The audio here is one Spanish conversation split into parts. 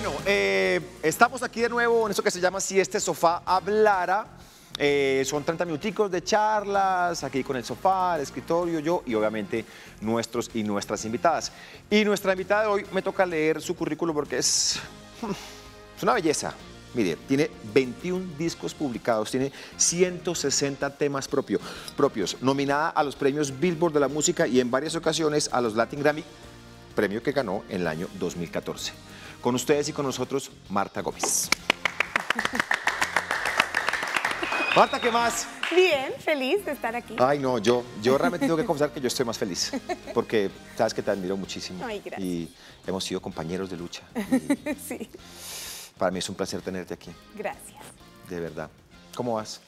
Bueno, eh, estamos aquí de nuevo en eso que se llama Si este sofá hablara. Eh, son 30 minuticos de charlas, aquí con el sofá, el escritorio, yo y obviamente nuestros y nuestras invitadas. Y nuestra invitada de hoy me toca leer su currículo porque es, una belleza. Mire, tiene 21 discos publicados, tiene 160 temas propios, nominada a los premios Billboard de la música y en varias ocasiones a los Latin Grammy, premio que ganó en el año 2014. Con ustedes y con nosotros, Marta Gómez. Marta, ¿qué más? Bien, feliz de estar aquí. Ay, no, yo, yo realmente tengo que confesar que yo estoy más feliz, porque sabes que te admiro muchísimo. Ay, gracias. Y hemos sido compañeros de lucha. sí. Para mí es un placer tenerte aquí. Gracias. De verdad. ¿Cómo vas?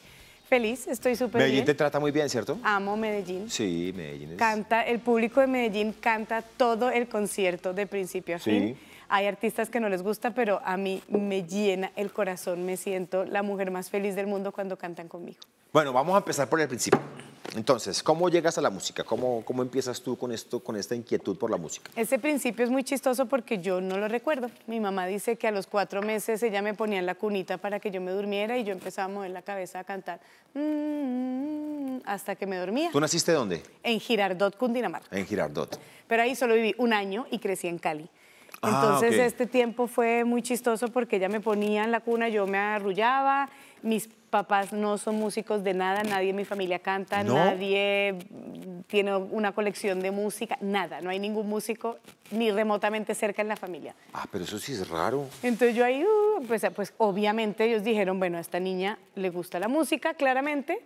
Feliz, estoy súper bien. Medellín te trata muy bien, ¿cierto? Amo Medellín. Sí, Medellín es... Canta, el público de Medellín canta todo el concierto de principio a fin. Sí. Hay artistas que no les gusta, pero a mí me llena el corazón, me siento la mujer más feliz del mundo cuando cantan conmigo. Bueno, vamos a empezar por el principio. Entonces, ¿cómo llegas a la música? ¿Cómo, empiezas tú con esto, con esta inquietud por la música? Ese principio es muy chistoso porque yo no lo recuerdo. Mi mamá dice que a los cuatro meses ella me ponía en la cunita para que yo me durmiera y yo empezaba a mover la cabeza a cantar mm, hasta que me dormía. ¿Tú naciste dónde? En Girardot, Cundinamarca. En Girardot. Pero ahí solo viví un año y crecí en Cali. Ah, Entonces este tiempo fue muy chistoso porque ella me ponía en la cuna, yo me arrullaba, mis papás no son músicos de nada, nadie en mi familia canta, nadie tiene una colección de música, nada, no hay ningún músico ni remotamente cerca en la familia. Ah, pero eso sí es raro. Entonces yo ahí, uh, pues, pues, obviamente ellos dijeron, bueno, a esta niña le gusta la música, claramente,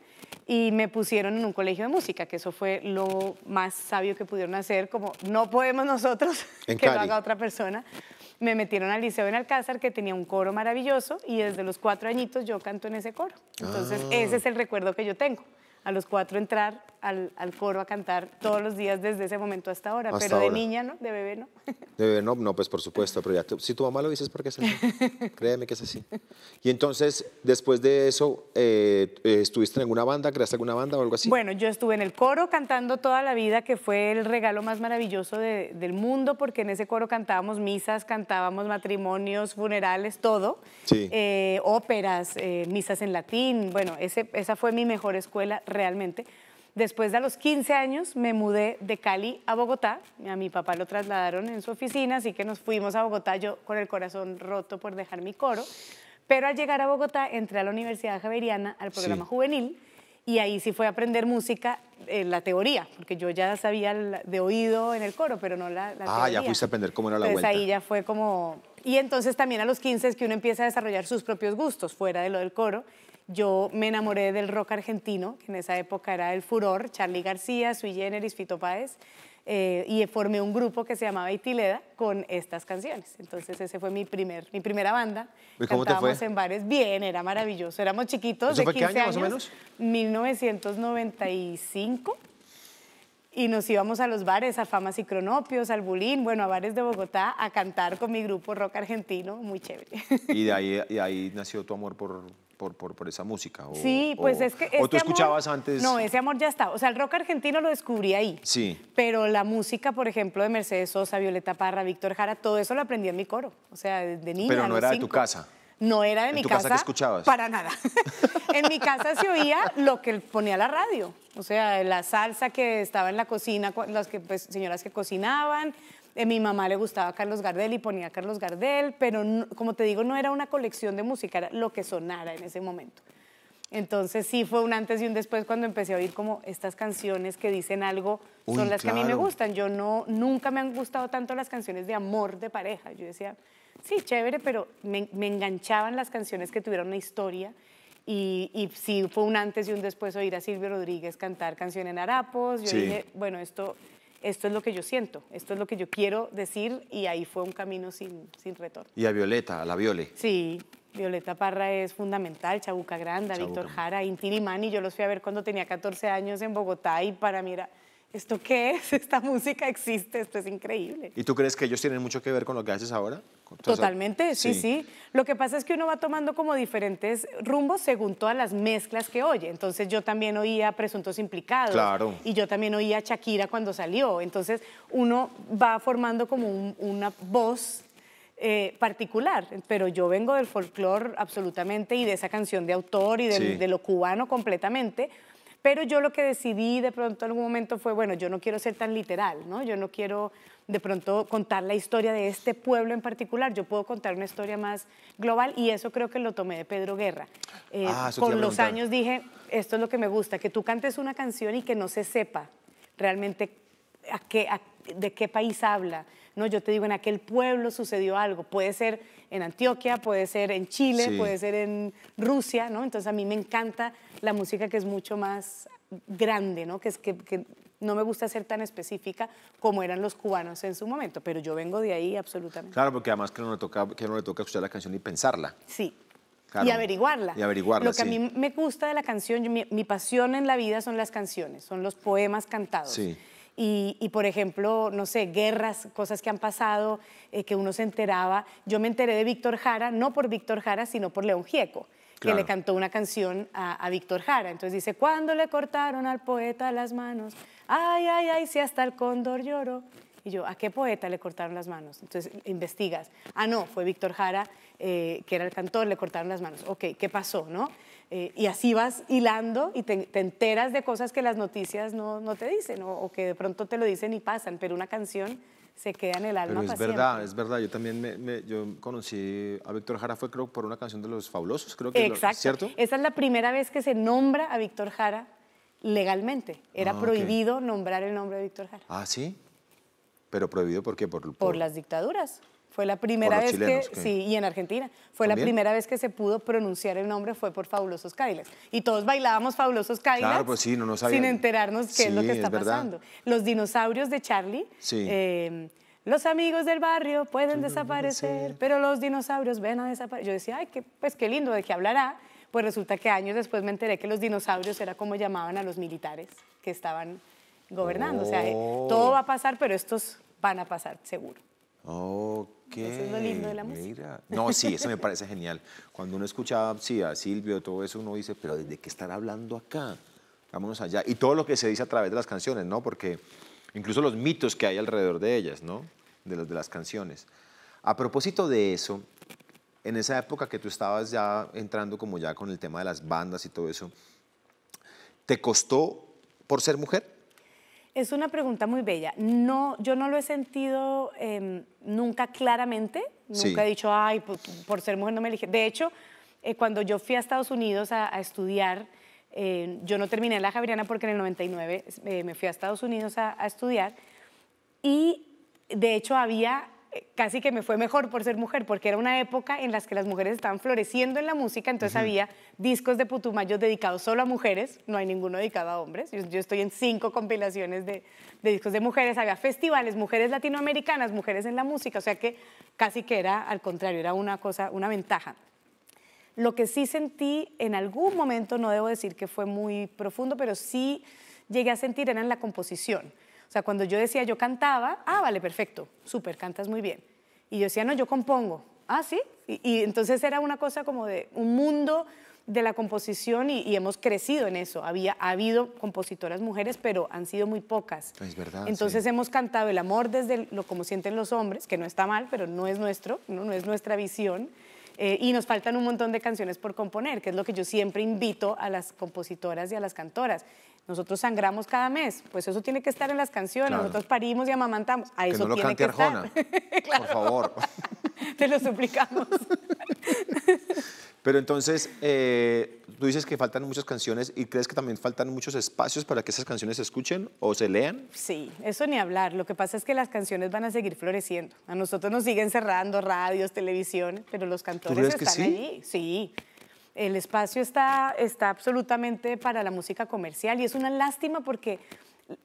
y me pusieron en un colegio de música, que eso fue lo más sabio que pudieron hacer, como no podemos nosotros, que lo haga otra persona me metieron al Liceo en Alcázar que tenía un coro maravilloso y desde los cuatro añitos yo canto en ese coro. Entonces ah. ese es el recuerdo que yo tengo. A los cuatro entrar al, al, coro a cantar todos los días desde ese momento hasta ahora, pero de niña, ¿no? De bebé, ¿no? De bebé, no, pues por supuesto, pero ya, si tu mamá lo dices, porque es así, créeme que es así. Y entonces, después de eso, eh, eh, ¿estuviste en alguna banda, creaste alguna banda o algo así? Bueno, yo estuve en el coro cantando toda la vida, que fue el regalo más maravilloso de, del mundo, porque en ese coro cantábamos misas, cantábamos matrimonios, funerales, todo, sí. Eh, óperas, misas en latín, bueno, ese, esa fue mi mejor escuela realmente Después de los 15 años me mudé de Cali a Bogotá. A mi papá lo trasladaron en su oficina, así que nos fuimos a Bogotá, yo con el corazón roto por dejar mi coro. Pero al llegar a Bogotá entré a la Universidad Javeriana, al programa juvenil, y ahí sí fue a aprender música, eh, la teoría, porque yo ya sabía de oído en el coro, pero no la, teoría. ah, ya fuiste a aprender cómo era la vuelta. ahí ya fue como... Y entonces también a los 15 es que uno empieza a desarrollar sus propios gustos fuera de lo del coro. Yo me enamoré del rock argentino, que en esa época era el furor, Charlie García, Sui Generis, Fito Páez, eh, y formé un grupo que se llamaba Itileda con estas canciones. Entonces ese fue mi, primer, mi primera banda. cómo Cantábamos en bares. Bien, era maravilloso. Éramos chiquitos ¿Eso de 15 qué años, más o menos? 1995 y nos íbamos a los bares, a Famas y Cronopios, al Bulín, bueno, a bares de Bogotá, a cantar con mi grupo rock argentino, muy chévere. ¿Y de ahí, de ahí nació tu amor por, por, esa música. O, sí, pues es que... o tú este escuchabas antes... No, ese amor ya está. O sea, el rock argentino lo descubrí ahí. Sí. Pero la música, por ejemplo, de Mercedes Sosa, Violeta Parra, Víctor Jara, todo eso lo aprendí en mi coro. O sea, de niña. Pero no era de tu casa. No era de mi casa. escuchabas? Para nada. en mi casa se oía lo que ponía la radio. O sea, la salsa que estaba en la cocina, las que, pues, señoras que cocinaban, mi mamá le gustaba Carlos Gardel y ponía Carlos Gardel, pero como te digo, no era una colección de música, era lo que sonara en ese momento. Entonces sí fue un antes y un después cuando empecé a oír como estas canciones que dicen algo son las que a mí me gustan. Yo no, nunca me han gustado tanto las canciones de amor de pareja. Yo decía, sí, chévere, pero me, enganchaban las canciones que tuvieron una historia. Y, sí fue un antes y un después oír a Silvio Rodríguez cantar Canción en Harapos. Yo dije, bueno, esto esto es lo que yo siento, esto es lo que yo quiero decir y ahí fue un camino sin, retorno. Y a Violeta, a la Viole. Sí, Violeta Parra es fundamental, Chabuca Granda, Víctor Jara, Mani, yo los fui a ver cuando tenía 14 años en Bogotá y para mí era ¿esto qué es? Esta música existe, esto es increíble. ¿Y tú crees que ellos tienen mucho que ver con lo que haces ahora? Totalmente, sí, sí, Lo que pasa es que uno va tomando como diferentes rumbos según todas las mezclas que oye. Entonces yo también oía Presuntos Implicados. Y yo también oía Shakira cuando salió. Entonces uno va formando como una voz eh, particular, pero yo vengo del folclore absolutamente y de esa canción de autor y de lo cubano completamente, pero yo lo que decidí de pronto en algún momento fue, bueno, yo no quiero ser tan literal, ¿no? Yo no quiero de pronto contar la historia de este pueblo en particular, yo puedo contar una historia más global y eso creo que lo tomé de Pedro Guerra. Eh, ah, con los años dije, esto es lo que me gusta, que tú cantes una canción y que no se sepa realmente a qué, de qué país habla, no, yo te digo, en aquel pueblo sucedió algo. Puede ser en Antioquia, puede ser en Chile, puede ser en Rusia, ¿no? Entonces a mí me encanta la música que es mucho más grande, ¿no? Que, es, que, no me gusta ser tan específica como eran los cubanos en su momento, pero yo vengo de ahí absolutamente. Claro, porque además que no le toca, que no le toca escuchar la canción y pensarla. Sí. Claro, y averiguarla. Y averiguarla. Lo que a mí me gusta de la canción, mi, mi, pasión en la vida son las canciones, son los poemas cantados. Sí. Y, por ejemplo, no sé, guerras, cosas que han pasado, eh, que uno se enteraba. Yo me enteré de Víctor Jara, no por Víctor Jara, sino por León Gieco, que le cantó una canción a, Víctor Jara. Entonces dice, ¿Cuándo le cortaron al poeta las manos, ay, ay, ay, si hasta el cóndor lloró. Y yo, ¿a qué poeta le cortaron las manos? Entonces investigas. Ah, no, fue Víctor Jara, eh, que era el cantor, le cortaron las manos. Ok, ¿qué pasó, no? Eh, y así vas hilando y te, enteras de cosas que las noticias no, no te dicen o, que de pronto te lo dicen y pasan, pero una canción se queda en el alma. Pero es verdad, es verdad. Yo también me, yo conocí a Víctor Jara, fue creo por una canción de Los Fabulosos, creo que Exacto. ¿cierto? Esa es la primera vez que se nombra a Víctor Jara legalmente. Era ah, prohibido nombrar el nombre de Víctor Jara. Ah, sí. Pero prohibido por qué? por... por las dictaduras. Fue la primera vez que, sí, y en Argentina, fue la primera vez que se pudo pronunciar el nombre fue por Fabulosos Cadillacs. Y todos bailábamos Fabulosos Cadillacs. Pues sin enterarnos qué es lo que está pasando. Los dinosaurios de Charlie. Em, los amigos del barrio pueden desaparecer, pero los dinosaurios ven a desaparecer. Yo decía, ay, qué, pues qué lindo, ¿de qué hablará? Pues resulta que años después me enteré que los dinosaurios era como llamaban a los militares que estaban gobernando. O sea, eh, todo va a oh. pasar, pero estos van a pasar seguro. ¿qué? Eso es lo lindo de la música. No, sí, eso me parece genial. Cuando uno escuchaba sí, a Silvio, todo eso, uno dice, pero ¿de qué estar hablando acá? Vámonos allá. Y todo lo que se dice a través de las canciones, ¿no? Porque incluso los mitos que hay alrededor de ellas, ¿no? de las canciones. A propósito de eso, en esa época que tú estabas ya entrando como ya con el tema de las bandas y todo eso, ¿te costó por ser mujer? Es una pregunta muy bella. No, yo no lo he sentido em, nunca claramente. Nunca he dicho, ay, por, ser mujer no me elige. De hecho, eh, cuando yo fui a Estados Unidos a, estudiar, em, yo no terminé la Javeriana porque en el 99 eh, me fui a Estados Unidos a, a estudiar. Y de hecho había casi que me fue mejor por ser mujer, porque era una época en las que las mujeres estaban floreciendo en la música, entonces había discos de Putumayo dedicados solo a mujeres, no hay ninguno dedicado a hombres, yo, estoy en cinco compilaciones de, de, discos de mujeres, había festivales, mujeres latinoamericanas, mujeres en la música, o sea que casi que era al contrario, era una cosa, una ventaja. Lo que sí sentí en algún momento, no debo decir que fue muy profundo, pero sí llegué a sentir era en la composición o sea, cuando yo decía yo cantaba, ah, vale, perfecto, súper, cantas muy bien. Y yo decía, no, yo compongo. Ah, sí. Y, entonces era una cosa como de un mundo de la composición y, hemos crecido en eso. Había, ha habido compositoras mujeres, pero han sido muy pocas. Es verdad. Entonces hemos cantado el amor desde lo como sienten los hombres, que no está mal, pero no es nuestro, no, es nuestra visión. Eh, y nos faltan un montón de canciones por componer, que es lo que yo siempre invito a las compositoras y a las cantoras. Nosotros sangramos cada mes, pues eso tiene que estar en las canciones. Nosotros parimos y amamantamos. A eso no lo tiene que por favor. Te lo suplicamos. Pero entonces, eh, tú dices que faltan muchas canciones y crees que también faltan muchos espacios para que esas canciones se escuchen o se lean. Sí, eso ni hablar. Lo que pasa es que las canciones van a seguir floreciendo. A nosotros nos siguen cerrando radios, televisión, pero los cantores están que sí? Sí el espacio está, está absolutamente para la música comercial y es una lástima porque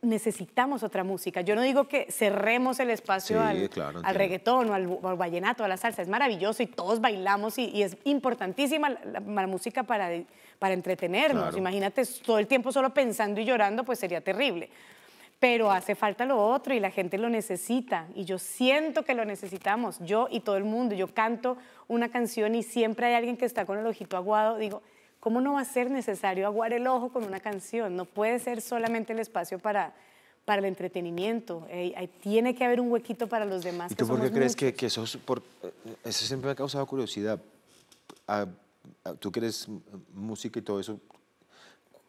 necesitamos otra música. Yo no digo que cerremos el espacio al, reggaetón o al, vallenato, a la salsa, es maravilloso y todos bailamos y, es importantísima la, música para, para entretenernos. Imagínate todo el tiempo solo pensando y llorando, pues sería terrible pero hace falta lo otro y la gente lo necesita y yo siento que lo necesitamos, yo y todo el mundo. Yo canto una canción y siempre hay alguien que está con el ojito aguado, digo, ¿cómo no va a ser necesario aguar el ojo con una canción? No puede ser solamente el espacio para, para el entretenimiento. tiene que haber un huequito para los demás. ¿Y tú por qué crees que, eso es? por, eh, eso siempre me ha causado curiosidad. tú crees música y todo eso,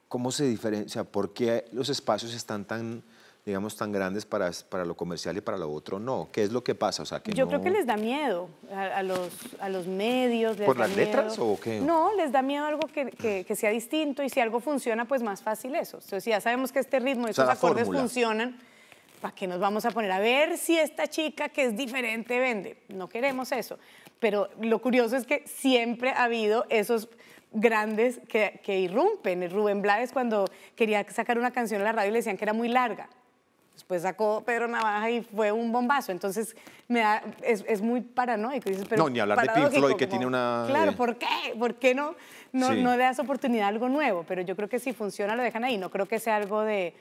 ¿cómo se diferencia? ¿Por qué los espacios están tan digamos, tan grandes para, para lo comercial y para lo otro no. ¿Qué es lo que pasa? O sea, que Yo creo que les da miedo a, los, a los medios. ¿Por las letras o qué? No, les da miedo algo que, que, sea distinto y si algo funciona, pues más fácil eso. Entonces, si ya sabemos que este ritmo y estos acordes funcionan, ¿para qué nos vamos a poner a ver si esta chica que es diferente vende? No queremos eso. Pero lo curioso es que siempre ha habido esos grandes que, que irrumpen. Rubén Blades cuando quería sacar una canción a la radio le decían que era muy larga. Después sacó Pedro Navaja y fue un bombazo. Entonces, me es, es, muy paranoico. no, ni hablar de Pink Floyd, que tiene una... Claro, eh, ¿por qué? ¿Por qué no, no, no le das oportunidad a algo nuevo? Pero yo creo que si funciona, lo dejan ahí. No creo que sea algo de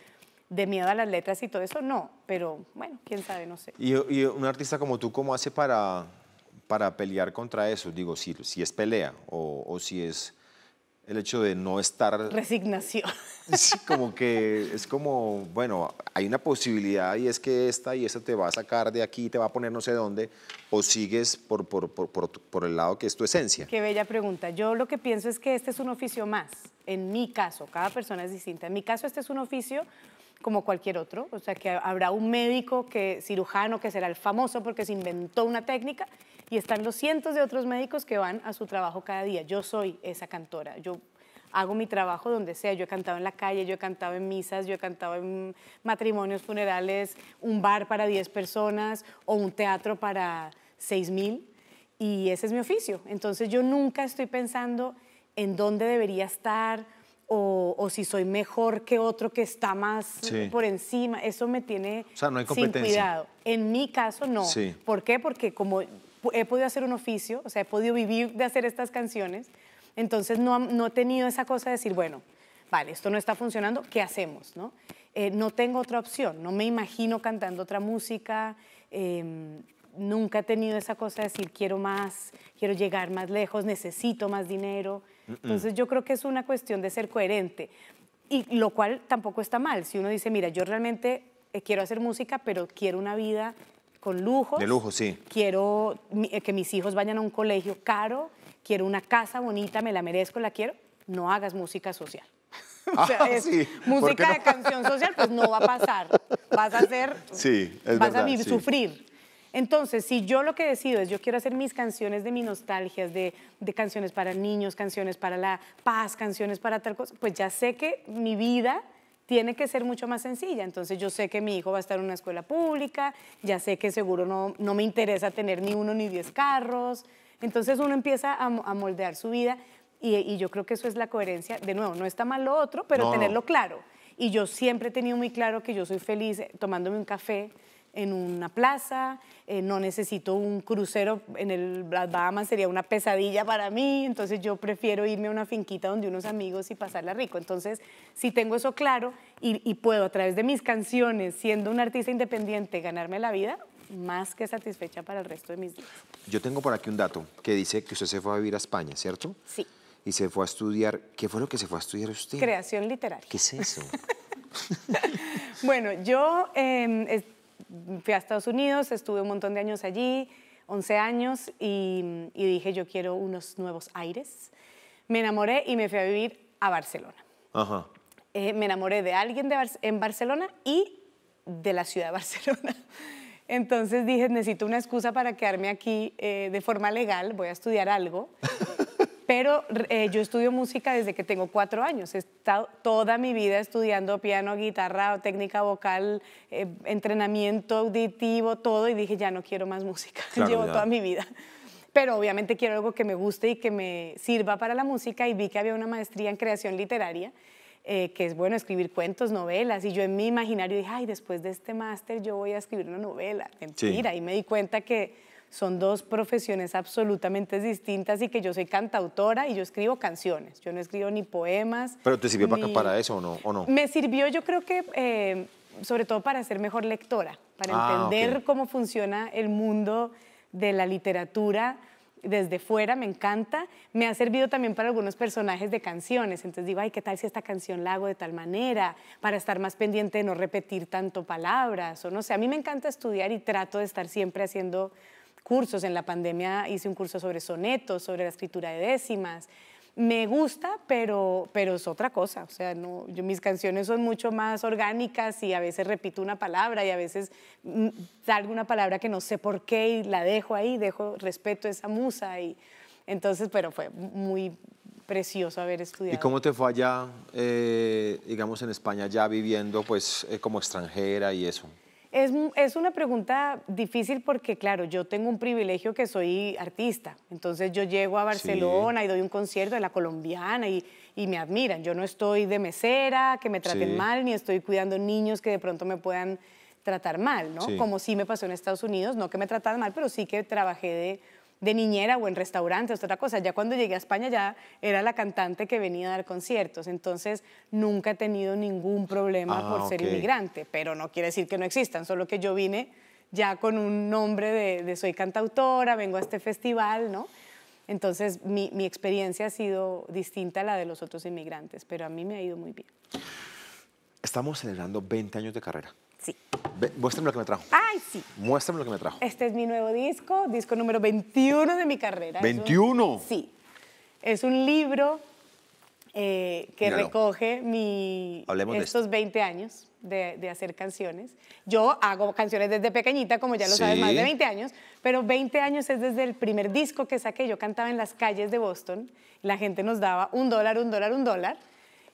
de miedo a las letras y todo eso, no. Pero bueno, quién sabe, no sé. ¿Y, un artista como tú cómo hace para, para pelear contra eso? Digo, si, si es pelea o, o si es el hecho de no estar... Resignación. como que es como, bueno, hay una posibilidad y es que esta y esta te va a sacar de aquí, te va a poner no sé dónde, o sigues por, por, por, por, por el lado que es tu esencia. Qué bella pregunta. Yo lo que pienso es que este es un oficio más, en mi caso, cada persona es distinta. En mi caso este es un oficio como cualquier otro, o sea que habrá un médico que cirujano que será el famoso porque se inventó una técnica y están los cientos de otros médicos que van a su trabajo cada día. Yo soy esa cantora. Yo hago mi trabajo donde sea. Yo he cantado en la calle, yo he cantado en misas, yo he cantado en matrimonios, funerales, un bar para 10 personas o un teatro para 6 mil. Y ese es mi oficio. Entonces yo nunca estoy pensando en dónde debería estar o, si soy mejor que otro que está más por encima. Eso me tiene o sea, no hay competencia. sin cuidado. En mi caso, no. ¿Por qué? Porque como he podido hacer un oficio, o sea, he podido vivir de hacer estas canciones. Entonces no, no he tenido esa cosa de decir, bueno, vale, esto no está funcionando, ¿qué hacemos? ¿no? Eh, no tengo otra opción, no me imagino cantando otra música, em, nunca he tenido esa cosa de decir quiero más, quiero llegar más lejos, necesito más dinero. Entonces yo creo que es una cuestión de ser coherente, y lo cual tampoco está mal, si uno dice, mira, yo realmente eh, quiero hacer música, pero quiero una vida con lujos. De lujo, sí. Quiero eh, que mis hijos vayan a un colegio caro, quiero una casa bonita, me la merezco, la quiero. No hagas música social. Ah, música de canción social, pues no va a pasar. Vas a hacer, sí, vas a vivir, sufrir. Entonces, si yo lo que decido es, yo quiero hacer mis canciones de mi nostalgias, de, de, canciones para niños, canciones para la paz, canciones para tal cosa, pues ya sé que mi vida tiene que ser mucho más sencilla. Entonces yo sé que mi hijo va a estar en una escuela pública, ya sé que seguro no, me interesa tener ni uno ni diez carros. Entonces uno empieza a, moldear su vida y, yo creo que eso es la coherencia. De nuevo, no está mal lo otro, pero tenerlo claro. Y yo siempre he tenido muy claro que yo soy feliz tomándome un café en una plaza, eh, no necesito un crucero, en el, las Bahamas sería una pesadilla para mí, entonces yo prefiero irme a una finquita donde unos amigos y pasarla rico. Entonces, si tengo eso claro y, puedo a través de mis canciones, siendo un artista independiente, ganarme la vida, más que satisfecha para el resto de mis días. Yo tengo por aquí un dato que dice que usted se fue a vivir a España, ¿cierto? Sí. Y se fue a estudiar, ¿qué fue lo que se fue a estudiar usted? Creación literaria. ¿Qué es eso? bueno, yo... Eh, fui a Estados Unidos, estuve un montón de años allí, 11 años, y, dije, yo quiero unos nuevos aires. Me enamoré y me fui a vivir a Barcelona. Eh, me enamoré de alguien en Barcelona y de la ciudad de Barcelona. Entonces dije, necesito una excusa para quedarme aquí eh, de forma legal, voy a estudiar algo. Pero eh, yo estudio música desde que tengo cuatro años. He estado toda mi vida estudiando piano, guitarra, técnica vocal, eh, entrenamiento auditivo, todo. Y dije, ya no quiero más música. Llevo toda mi vida. Pero obviamente quiero algo que me guste y que me sirva para la música. Y vi que había una maestría en creación literaria. Eh, que es bueno escribir cuentos, novelas, y yo en mi imaginario dije, ay, después de este máster yo voy a escribir una novela, mentira, sí. y me di cuenta que son dos profesiones absolutamente distintas y que yo soy cantautora y yo escribo canciones, yo no escribo ni poemas. ¿Pero te sirvió para eso o no, o no? Me sirvió yo creo que eh, sobre todo para ser mejor lectora, para ah, entender cómo funciona el mundo de la literatura desde fuera, me encanta. Me ha servido también para algunos personajes de canciones. Entonces digo, ay, ¿qué tal si esta canción la hago de tal manera? Para estar más pendiente de no repetir tanto palabras. O no sé, a mí me encanta estudiar y trato de estar siempre haciendo cursos. En la pandemia hice un curso sobre sonetos, sobre la escritura de décimas. Me gusta, pero, pero es otra cosa. O sea, no, mis canciones son mucho más orgánicas y a veces repito una palabra y a veces mm, salgo una palabra que no sé por qué y la dejo ahí, dejo respeto a esa musa. Y, entonces, pero fue muy precioso haber estudiado. ¿Y cómo te fue allá, eh, digamos, en España, ya viviendo pues eh, como extranjera y eso? Es, una pregunta difícil porque, claro, yo tengo un privilegio que soy artista. Entonces yo llego a Barcelona y doy un concierto de la colombiana y, me admiran. Yo no estoy de mesera, que me traten mal, ni estoy cuidando niños que de pronto me puedan tratar mal, ¿no? Como sí me pasó en Estados Unidos, no que me trataran mal, pero sí que trabajé de de niñera o en restaurantes, otra cosa. Ya cuando llegué a España ya era la cantante que venía a dar conciertos, entonces nunca he tenido ningún problema ah, por ser inmigrante, pero no quiere decir que no existan, solo que yo vine ya con un nombre de, soy cantautora, vengo a este festival, ¿no? Entonces mi, mi experiencia ha sido distinta a la de los otros inmigrantes, pero a mí me ha ido muy bien. Estamos celebrando 20 años de carrera. Sí. muéstrame lo que me trajo. Ay, sí. Muéstrame lo que me trajo. Este es mi nuevo disco, disco número 21 de mi carrera. ¿21? sí. Es un libro eh, que recoge mi, estos 20 años de, hacer canciones. Yo hago canciones desde pequeñita, como ya lo sabes, más de 20 años, pero 20 años es desde el primer disco que saqué. Yo cantaba en las calles de Boston, la gente nos daba un dólar, un dólar, un dólar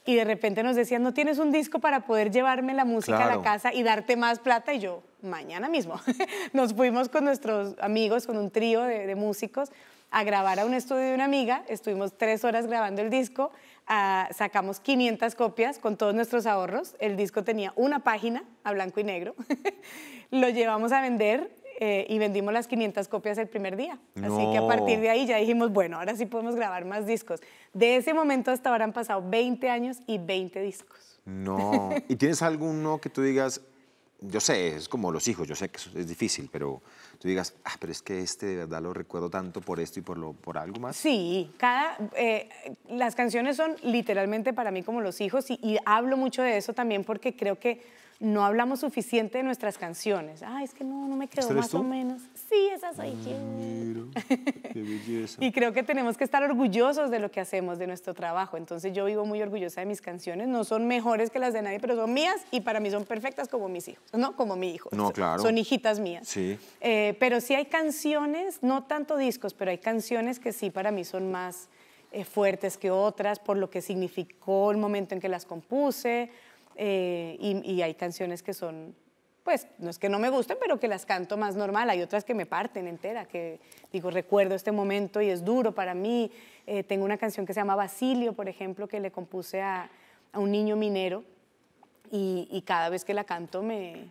y de repente nos decían, no tienes un disco para poder llevarme la música a la casa y darte más plata. Y yo, mañana mismo. nos fuimos con nuestros amigos, con un trío de, músicos, a grabar a un estudio de una amiga. Estuvimos tres horas grabando el disco. Ah, sacamos 500 copias con todos nuestros ahorros. El disco tenía una página a blanco y negro. Lo llevamos a vender eh, y vendimos las 500 copias el primer día. Así que a partir de ahí ya dijimos, bueno, ahora sí podemos grabar más discos. De ese momento hasta ahora han pasado 20 años y 20 discos. No. ¿Y tienes alguno que tú digas, yo sé, es como los hijos, yo sé que es difícil, pero tú digas, ah, pero es que este de verdad lo recuerdo tanto por esto y por, lo, por algo más. Sí, cada, eh, las canciones son literalmente para mí como los hijos y hablo mucho de eso también porque creo que no hablamos suficiente de nuestras canciones. Ay, es que no, no me quedó más o menos. Sí, esa soy ah, yo. qué belleza. y creo que tenemos que estar orgullosos de lo que hacemos, de nuestro trabajo. Entonces yo vivo muy orgullosa de mis canciones. No son mejores que las de nadie, pero son mías y para mí son perfectas como mis hijos, no como mi hijo. No, claro. Son hijitas mías. Sí. Eh, pero sí hay canciones, no tanto discos, pero hay canciones que sí para mí son más eh, fuertes que otras, por lo que significó el momento en que las compuse, eh, y, hay canciones que son, pues, no es que no me gusten, pero que las canto más normal. Hay otras que me parten entera, que digo, recuerdo este momento y es duro para mí. Eh, tengo una canción que se llama Basilio, por ejemplo, que le compuse a, a un niño minero y, cada vez que la canto me,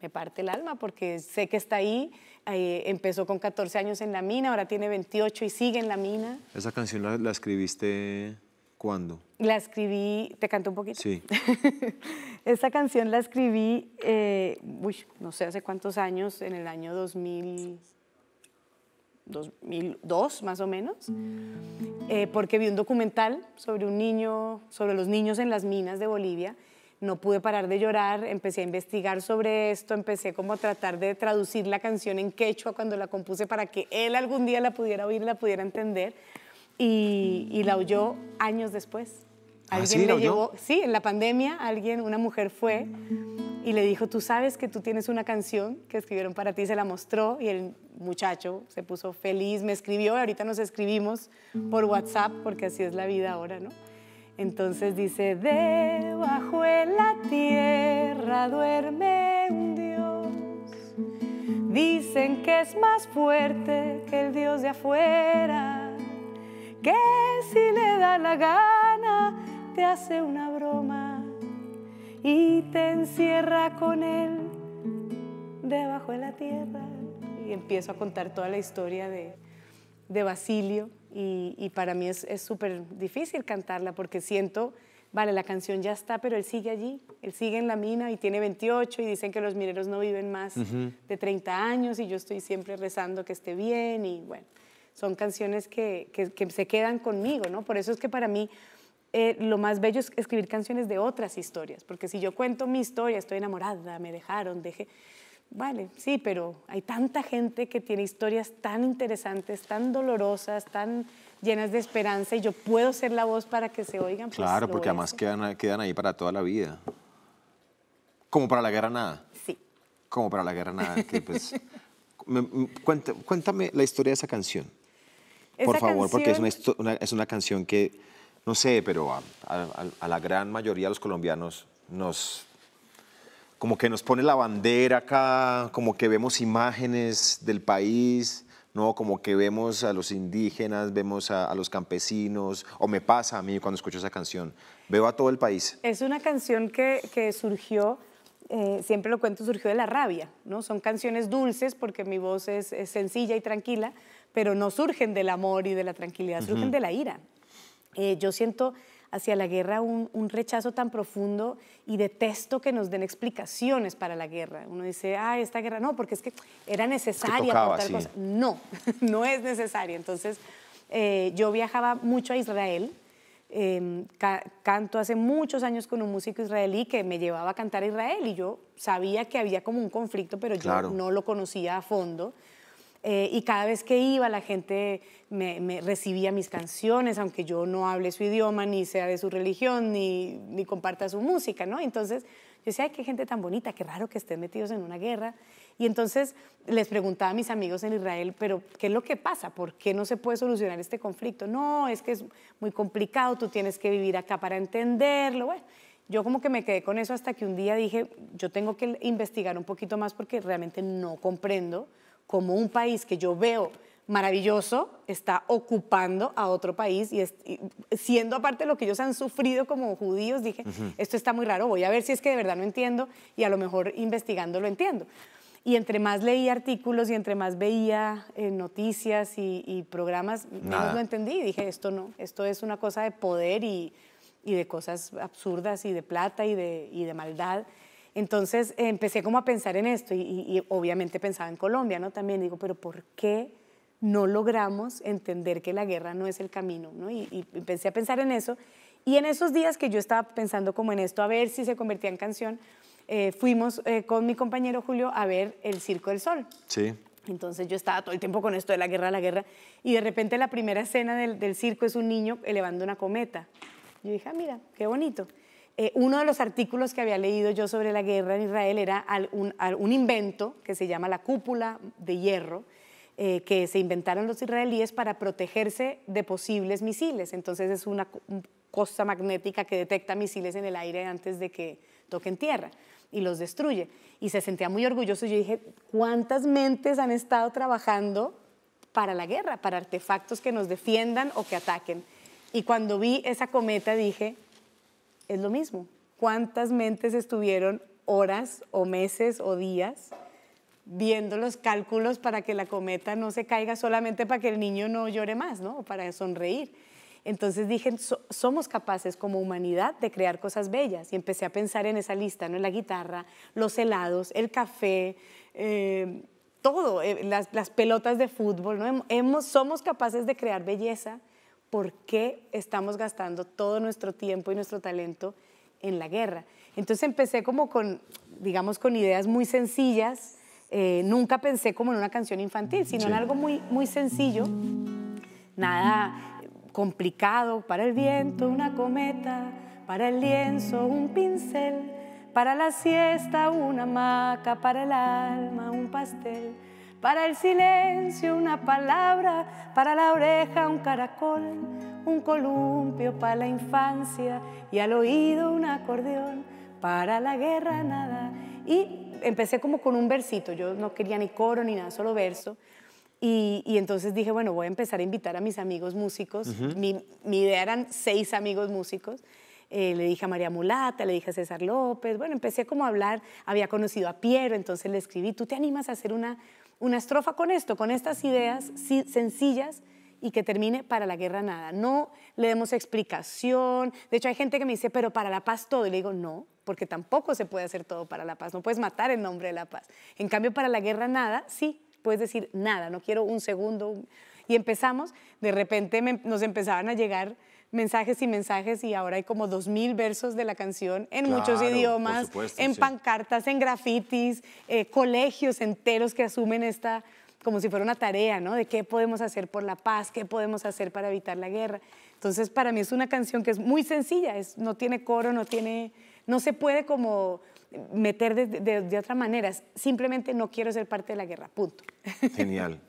me parte el alma porque sé que está ahí. Eh, empezó con 14 años en la mina, ahora tiene 28 y sigue en la mina. ¿Esa canción la escribiste ¿Cuándo? La escribí, te canto un poquito. Sí. Esta canción la escribí, eh, uy, no sé hace cuántos años, en el año 2000, 2002 más o menos, eh, porque vi un documental sobre un niño, sobre los niños en las minas de Bolivia. No pude parar de llorar, empecé a investigar sobre esto, empecé como a tratar de traducir la canción en quechua cuando la compuse para que él algún día la pudiera oír, la pudiera entender y, la oyó años después. ¿Ah, alguien le llevó, sí, en la pandemia alguien, una mujer fue y le dijo, tú sabes que tú tienes una canción que escribieron para ti, se la mostró y el muchacho se puso feliz, me escribió, ahorita nos escribimos por WhatsApp porque así es la vida ahora, ¿no? Entonces dice, debajo de la tierra duerme un Dios, dicen que es más fuerte que el Dios de afuera que si le da la gana te hace una broma y te encierra con él debajo de la tierra. Y empiezo a contar toda la historia de, Basilio y, para mí es súper difícil cantarla porque siento, vale, la canción ya está, pero él sigue allí, él sigue en la mina y tiene 28 y dicen que los mineros no viven más de 30 años y yo estoy siempre rezando que esté bien y bueno son canciones que, se quedan conmigo, ¿no? Por eso es que para mí eh, lo más bello es escribir canciones de otras historias, porque si yo cuento mi historia, estoy enamorada, me dejaron, dejé... Vale, sí, pero hay tanta gente que tiene historias tan interesantes, tan dolorosas, tan llenas de esperanza y yo puedo ser la voz para que se oigan. Pues, claro, porque además quedan, quedan ahí para toda la vida. Como para la guerra nada. Sí. Como para la guerra nada. Pues, cuéntame la historia de esa canción. Por favor, porque es una, es una canción que, no sé, pero a, la gran mayoría de los colombianos nos... Como que nos pone la bandera acá, como que vemos imágenes del país, ¿no? Como que vemos a los indígenas, vemos a, los campesinos, o me pasa a mí cuando escucho esa canción, veo a todo el país. Es una canción que, que surgió eh, siempre lo cuento, surgió de la rabia, ¿no? Son canciones dulces porque mi voz es, es sencilla y tranquila, pero no surgen del amor y de la tranquilidad, surgen de la ira. Eh, yo siento hacia la guerra un, rechazo tan profundo y detesto que nos den explicaciones para la guerra. Uno dice, ah, esta guerra, no, porque es que era necesaria. No, no es necesaria. Entonces, eh, yo viajaba mucho a Israel. Em, canto hace muchos años con un músico israelí que me llevaba a cantar a Israel y yo sabía que había como un conflicto, pero yo no lo conocía a fondo. Eh, y cada vez que iba la gente me, recibía mis canciones, aunque yo no hable su idioma, ni sea de su religión, ni, comparta su música, ¿no? Entonces yo decía, ay, qué gente tan bonita, qué raro que estén metidos en una guerra. Y entonces les preguntaba a mis amigos en Israel, pero ¿qué es lo que pasa? ¿Por qué no se puede solucionar este conflicto? No, es que es muy complicado, tú tienes que vivir acá para entenderlo. yo como que me quedé con eso hasta que un día dije, yo tengo que investigar un poquito más porque realmente no comprendo como un país que yo veo maravilloso está ocupando a otro país y, siendo aparte lo que ellos han sufrido como judíos, dije, esto está muy raro, voy a ver si es que de verdad no entiendo y a lo mejor investigando lo entiendo. Y entre más leía artículos y entre más veía eh, noticias y, programas, no lo entendí dije, esto no, esto es una cosa de poder y, de cosas absurdas y de plata y de, y de maldad entonces empecé como a pensar en esto y, obviamente pensaba en Colombia, ¿no? También digo, pero ¿por qué no logramos entender que la guerra no es el camino, ¿no? Y, empecé a pensar en eso. Y en esos días que yo estaba pensando como en esto, a ver si se convertía en canción, eh, fuimos eh, con mi compañero Julio a ver El Circo del Sol. Sí. Entonces yo estaba todo el tiempo con esto de la guerra, la guerra, y de repente la primera escena del, del circo es un niño elevando una cometa. Yo dije, ah, mira, qué bonito. Eh, uno de los artículos que había leído yo sobre la guerra en Israel era un, invento que se llama la cúpula de hierro, eh, que se inventaron los israelíes para protegerse de posibles misiles. Entonces es una costa magnética que detecta misiles en el aire antes de que toquen tierra y los destruye. Y se sentía muy orgulloso. Yo dije, ¿cuántas mentes han estado trabajando para la guerra, para artefactos que nos defiendan o que ataquen? Y cuando vi esa cometa dije, es lo mismo. ¿Cuántas mentes estuvieron horas o meses o días viendo los cálculos para que la cometa no se caiga solamente para que el niño no llore más, ¿no? para sonreír. Entonces dije, somos capaces como humanidad de crear cosas bellas y empecé a pensar en esa lista, ¿no? En la guitarra, los helados, el café, em, todo, eh, las, pelotas de fútbol, ¿no? somos capaces de crear belleza ¿por qué estamos gastando todo nuestro tiempo y nuestro talento en la guerra? Entonces empecé como con, digamos, con ideas muy sencillas. Eh, nunca pensé como en una canción infantil, sino en algo muy, muy sencillo. Nada complicado. Para el viento una cometa, para el lienzo un pincel, para la siesta una maca, para el alma un pastel para el silencio una palabra, para la oreja un caracol, un columpio para la infancia y al oído un acordeón, para la guerra nada. Y empecé como con un versito, yo no quería ni coro ni nada, solo verso. Y, entonces dije, bueno, voy a empezar a invitar a mis amigos músicos. mi, idea eran seis amigos músicos. Eh, le dije a María Mulata, le dije a César López, bueno, empecé como a hablar, había conocido a Piero, entonces le escribí, ¿tú te animas a hacer una una estrofa con esto, con estas ideas sencillas y que termine para la guerra nada. No le demos explicación. De hecho, hay gente que me dice, pero para la paz todo. Y le digo, no, porque tampoco se puede hacer todo para la paz. No puedes matar en nombre de la paz. En cambio, para la guerra nada, sí, puedes decir nada, no quiero un segundo. Y empezamos, de repente nos empezaban a llegar mensajes y mensajes y ahora hay como dos mil versos de la canción en muchos idiomas, en pancartas, en grafitis, eh, colegios enteros que asumen esta como si fuera una tarea, ¿no? De qué podemos hacer por la paz, qué podemos hacer para evitar la guerra. Entonces, para mí es una canción que es muy sencilla, es, no tiene coro, no tiene, no se puede como meter de otra manera. Simplemente no quiero ser parte de la guerra, punto. Genial,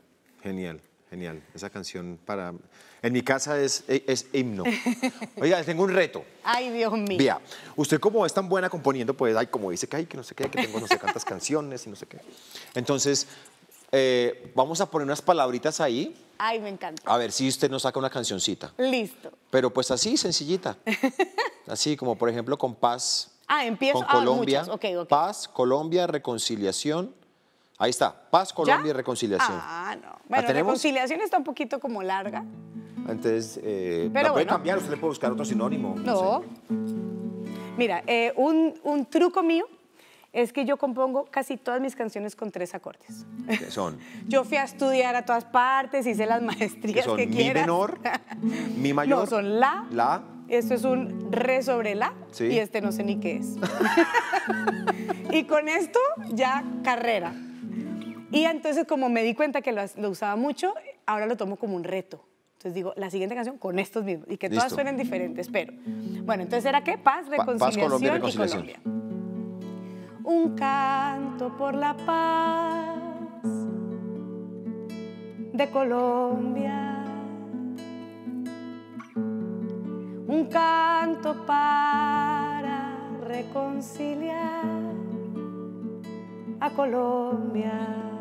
genial. Genial, esa canción para... En mi casa es, es himno. Oiga, tengo un reto. Ay, Dios mío. Mira, usted como es tan buena componiendo, pues, ay, como dice que hay, que no sé qué, que tengo no sé cuántas canciones y no sé qué. Entonces, eh, vamos a poner unas palabritas ahí. Ay, me encanta. A ver si usted nos saca una cancioncita. Listo. Pero pues así, sencillita. así, como por ejemplo con paz. Ah, empiezo. Con ah, Colombia. Paz, Colombia, reconciliación. Ahí está, paz, Colombia y reconciliación. Ah, no. Bueno, ¿La reconciliación está un poquito como larga. Entonces, eh, puede cambiar, usted le puede buscar otro sinónimo. No. Mira, eh, un, truco mío es que yo compongo casi todas mis canciones con tres acordes. ¿Qué son? Yo fui a estudiar a todas partes, hice las maestrías que quiera. Mi menor, mi mayor. No, son la. La. Esto es un re sobre la y este no sé ni qué es. y con esto ya carrera. Y entonces como me di cuenta que lo, usaba mucho, ahora lo tomo como un reto. Entonces digo, la siguiente canción con estos mismos y que todas suenen diferentes, pero... Bueno, entonces era qué? Paz, reconciliación. y Colombia. Un canto por la paz de Colombia. Un canto para reconciliar a Colombia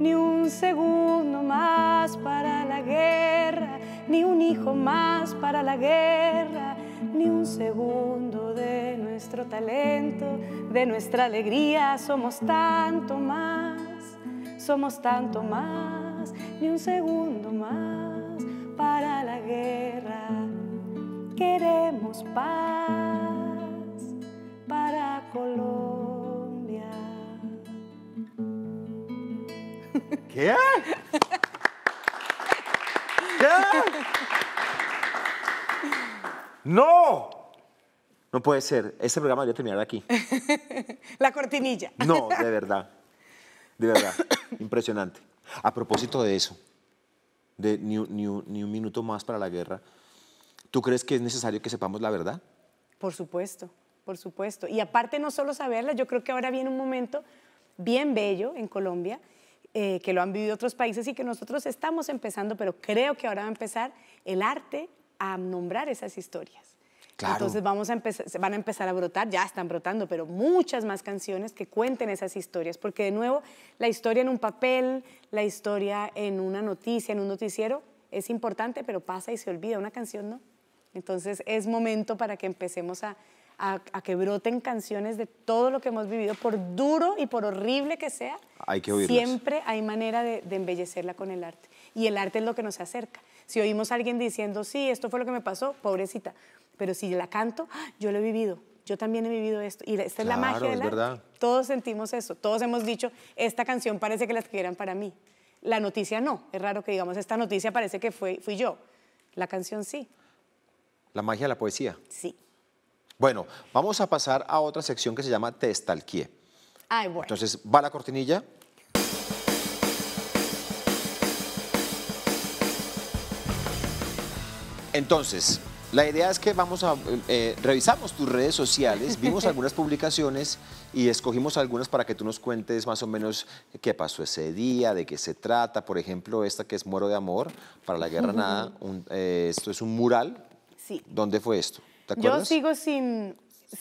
ni un segundo más para la guerra, ni un hijo más para la guerra, ni un segundo de nuestro talento, de nuestra alegría. Somos tanto más, somos tanto más, ni un segundo más para la guerra. Queremos paz para Colombia. ¿Qué? ¿Qué? ¡No! No puede ser. Este programa debe terminar aquí. La cortinilla. No, de verdad. De verdad. Impresionante. A propósito de eso, de ni, ni, un minuto más para la guerra, ¿tú crees que es necesario que sepamos la verdad? Por supuesto, por supuesto. Y aparte no solo saberla, yo creo que ahora viene un momento bien bello en Colombia eh, que lo han vivido otros países y que nosotros estamos empezando, pero creo que ahora va a empezar el arte a nombrar esas historias. Entonces vamos a empezar, van a empezar a brotar, ya están brotando, pero muchas más canciones que cuenten esas historias, porque de nuevo la historia en un papel, la historia en una noticia, en un noticiero, es importante, pero pasa y se olvida, una canción no. Entonces es momento para que empecemos a a, que broten canciones de todo lo que hemos vivido, por duro y por horrible que sea, siempre hay manera de, embellecerla con el arte. Y el arte es lo que nos acerca. Si oímos a alguien diciendo, sí, esto fue lo que me pasó, pobrecita, pero si la canto, ¡ah! yo lo he vivido, yo también he vivido esto. Y esta es la magia de la verdad. Todos sentimos eso. Todos hemos dicho, esta canción parece que la escribieran para mí. La noticia no. Es raro que digamos, esta noticia parece que fue, fui yo. La canción sí. La magia de la poesía. Sí. Bueno, vamos a pasar a otra sección que se llama Testalquie. Ay, bueno. Entonces, va la cortinilla. Entonces, la idea es que vamos a eh, revisamos tus redes sociales, vimos algunas publicaciones y escogimos algunas para que tú nos cuentes más o menos qué pasó ese día, de qué se trata. Por ejemplo, esta que es Muero de Amor, para la Guerra Nada. Eh, esto es un mural. Sí. ¿Dónde fue esto? Yo sigo sin,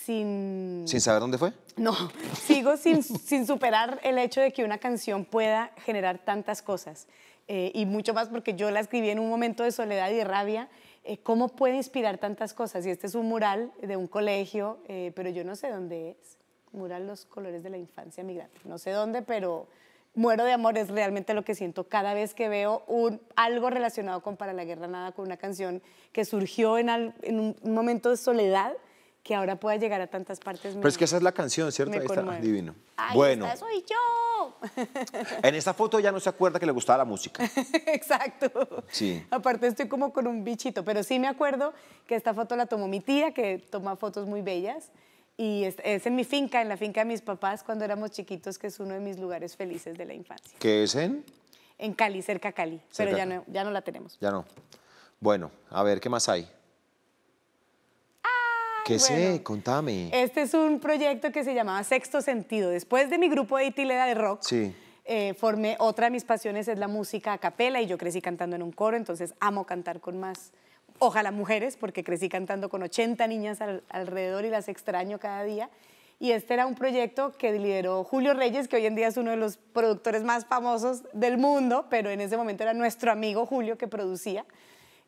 sin... saber dónde fue? No, sigo sin, sin, superar el hecho de que una canción pueda generar tantas cosas. Eh, y mucho más porque yo la escribí en un momento de soledad y rabia. Eh, ¿Cómo puede inspirar tantas cosas? Y este es un mural de un colegio, eh, pero yo no sé dónde es. Mural Los Colores de la Infancia Migrante. No sé dónde, pero muero de amor es realmente lo que siento cada vez que veo algo relacionado con Para la Guerra Nada, con una canción que surgió en, un momento de soledad que ahora pueda llegar a tantas partes. Pero es que esa es la canción, ¿cierto? Ahí está, divino. Ahí bueno. Está, soy yo. En esta foto ya no se acuerda que le gustaba la música. Exacto. Sí. Aparte estoy como con un bichito, pero sí me acuerdo que esta foto la tomó mi tía, que toma fotos muy bellas. Y es, en mi finca, en la finca de mis papás cuando éramos chiquitos, que es uno de mis lugares felices de la infancia. ¿Qué es en? En Cali, cerca a Cali, pero ya no, ya no la tenemos. Ya no. Bueno, a ver, ¿qué más hay? ¿Qué sé? Contame. Este es un proyecto que se llamaba Sexto Sentido. Después de mi grupo de Itileda de rock, eh, formé otra de mis pasiones, es la música a capela, y yo crecí cantando en un coro, entonces amo cantar con más ojalá mujeres, porque crecí cantando con 80 niñas alrededor y las extraño cada día. Y este era un proyecto que lideró Julio Reyes, que hoy en día es uno de los productores más famosos del mundo, pero en ese momento era nuestro amigo Julio que producía.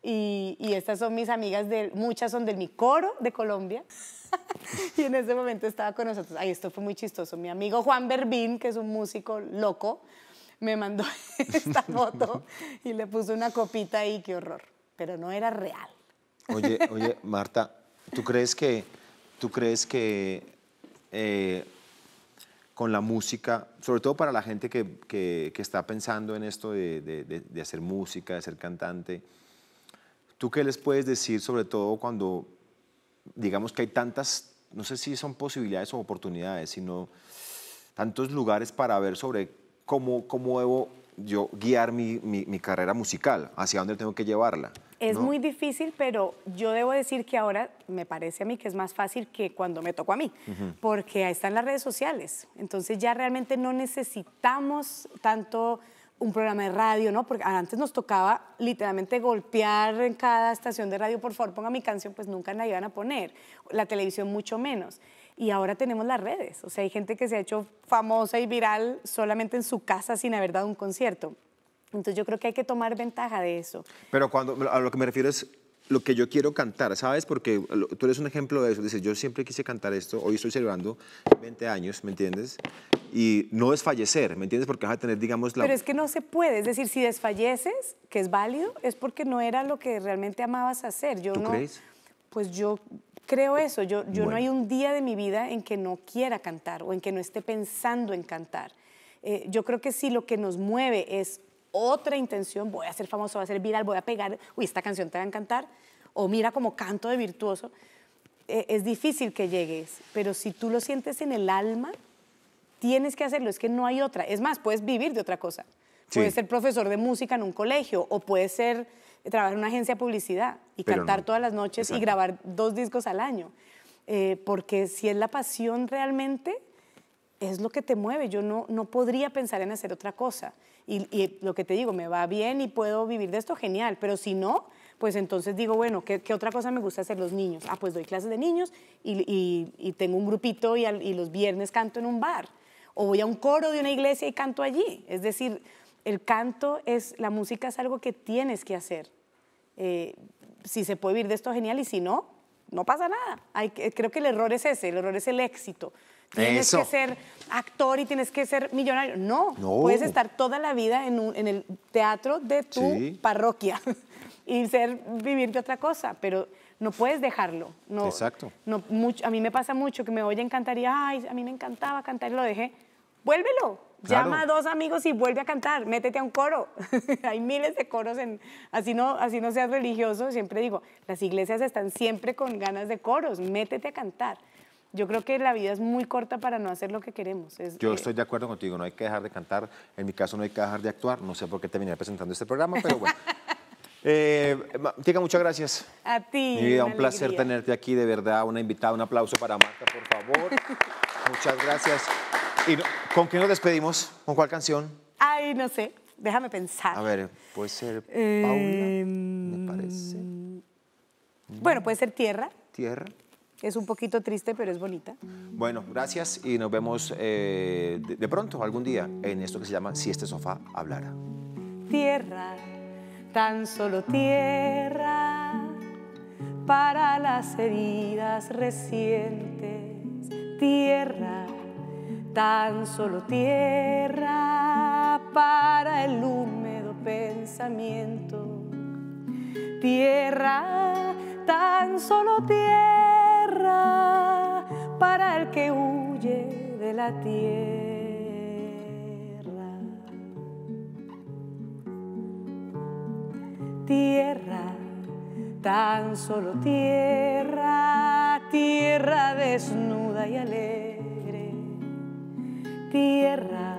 Y, estas son mis amigas, muchas son del mi coro de Colombia. y en ese momento estaba con nosotros. Ay, esto fue muy chistoso. Mi amigo Juan Berbín, que es un músico loco, me mandó esta foto y le puso una copita ahí, qué horror pero no era real. Oye, oye, Marta, ¿tú crees que, tú crees que eh, con la música, sobre todo para la gente que, está pensando en esto de, hacer música, de ser cantante, ¿tú qué les puedes decir, sobre todo cuando, digamos que hay tantas, no sé si son posibilidades o oportunidades, sino tantos lugares para ver sobre cómo, cómo debo yo guiar mi, mi, carrera musical, hacia dónde tengo que llevarla. Es muy difícil, pero yo debo decir que ahora me parece a mí que es más fácil que cuando me tocó a mí, porque ahí están las redes sociales. Entonces ya realmente no necesitamos tanto un programa de radio, ¿no? Porque antes nos tocaba literalmente golpear en cada estación de radio, por favor, ponga mi canción, pues nunca la iban a poner. La televisión mucho menos. Y ahora tenemos las redes, o sea, hay gente que se ha hecho famosa y viral solamente en su casa sin haber dado un concierto. Entonces yo creo que hay que tomar ventaja de eso. Pero cuando a lo que me refiero es lo que yo quiero cantar, ¿sabes? Porque tú eres un ejemplo de eso. Dices, yo siempre quise cantar esto, hoy estoy celebrando 20 años, ¿me entiendes? Y no desfallecer, ¿me entiendes? Porque vas a tener, digamos, la... Pero es que no se puede, es decir, si desfalleces, que es válido, es porque no era lo que realmente amabas hacer. Yo ¿Tú crees? Pues yo, creo eso. Yo, yo no hay un día de mi vida en que no quiera cantar o en que no esté pensando en cantar. Eh, yo creo que si lo que nos mueve es otra intención, voy a ser famoso, voy a ser viral, voy a pegar, uy, esta canción te va a encantar, o mira como canto de virtuoso, eh, es difícil que llegues, pero si tú lo sientes en el alma, tienes que hacerlo, es que no hay otra. Es más, puedes vivir de otra cosa. Puedes ser profesor de música en un colegio o puedes ser trabajar en una agencia de publicidad y cantar todas las noches y grabar dos discos al año. Eh, porque si es la pasión realmente, es lo que te mueve. Yo no, no podría pensar en hacer otra cosa. Y, lo que te digo, me va bien y puedo vivir de esto, genial. Pero si no, pues entonces digo, bueno, ¿qué, otra cosa me gusta hacer los niños? Ah, pues doy clases de niños y, tengo un grupito y, los viernes canto en un bar. O voy a un coro de una iglesia y canto allí. Es decir, el canto es, la música es algo que tienes que hacer. Eh, si se puede vivir de esto, genial, y si no, no pasa nada. Hay, creo que el error es ese, el error es el éxito. Tienes que ser actor y tienes que ser millonario. No, puedes estar toda la vida en, el teatro de tu parroquia y ser, vivir de otra cosa, pero no puedes dejarlo. No, Exacto. No, a mí me pasa mucho que me oye, encantaría, ay, a mí me encantaba cantar y lo dejé. Vuélvelo, Llama a dos amigos y vuelve a cantar, métete a un coro. Hay miles de coros, en, así, no, así no seas religioso, siempre digo, las iglesias están siempre con ganas de coros, métete a cantar. Yo creo que la vida es muy corta para no hacer lo que queremos. Yo eh, estoy de acuerdo contigo, no hay que dejar de cantar, en mi caso no hay que dejar de actuar, no sé por qué terminé presentando este programa, pero bueno. Eh, muchas gracias. A ti. Mi un placer tenerte aquí, de verdad, una invitada, un aplauso para Marta, por favor. muchas gracias. ¿Y con qué nos despedimos? ¿Con cuál canción? Ay, no sé. Déjame pensar. A ver, puede ser Paula, me em, parece. Bueno, puede ser Tierra. Tierra. Es un poquito triste, pero es bonita. Bueno, gracias y nos vemos eh, de, de, pronto, algún día, en esto que se llama Si este sofá hablara. Tierra, tan solo tierra, para las heridas recientes. Tierra tan solo tierra para el húmedo pensamiento. Tierra, tan solo tierra para el que huye de la tierra. Tierra, tan solo tierra, tierra desnuda y alegre tierra,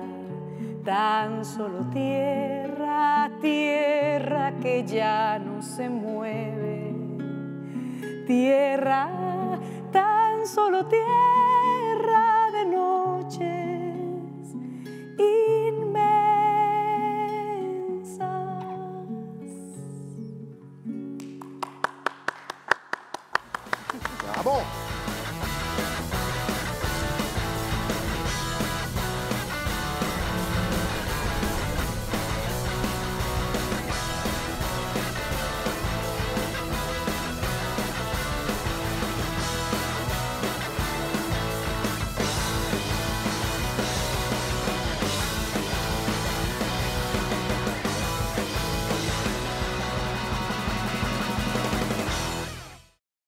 tan solo tierra, tierra que ya no se mueve, tierra, tan solo tierra